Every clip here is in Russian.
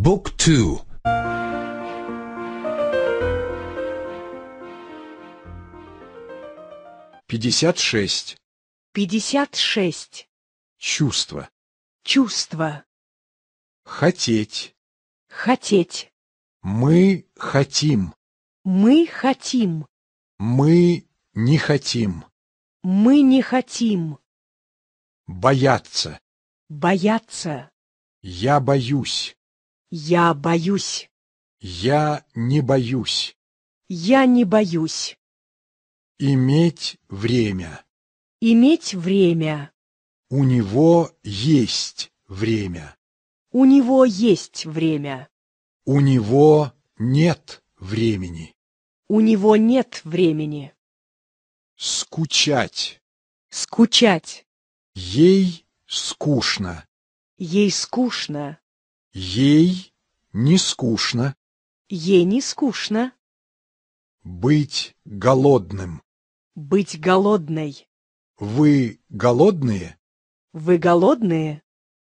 Book 2 56 56 Чувство Чувство Хотеть Хотеть Мы хотим Мы хотим Мы не хотим Мы не хотим Бояться Бояться Я боюсь я боюсь. Я не боюсь. Я не боюсь. Иметь время. Иметь время. У него есть время. У него есть время. У него нет времени. У него нет времени. Скучать. Скучать. Ей скучно. Ей скучно. Ей не скучно. Ей не скучно. Быть голодным. Быть голодной. Вы голодные? Вы голодные?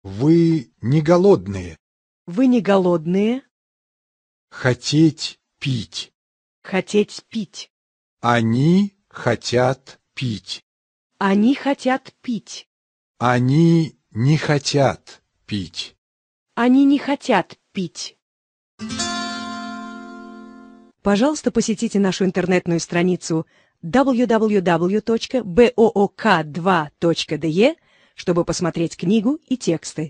Вы не голодные. Вы не голодные? Хотеть пить. Хотеть пить. Они хотят пить. Они хотят пить. Они не хотят пить. Они не хотят пить. Пожалуйста, посетите нашу интернетную страницу www.book2.de, чтобы посмотреть книгу и тексты.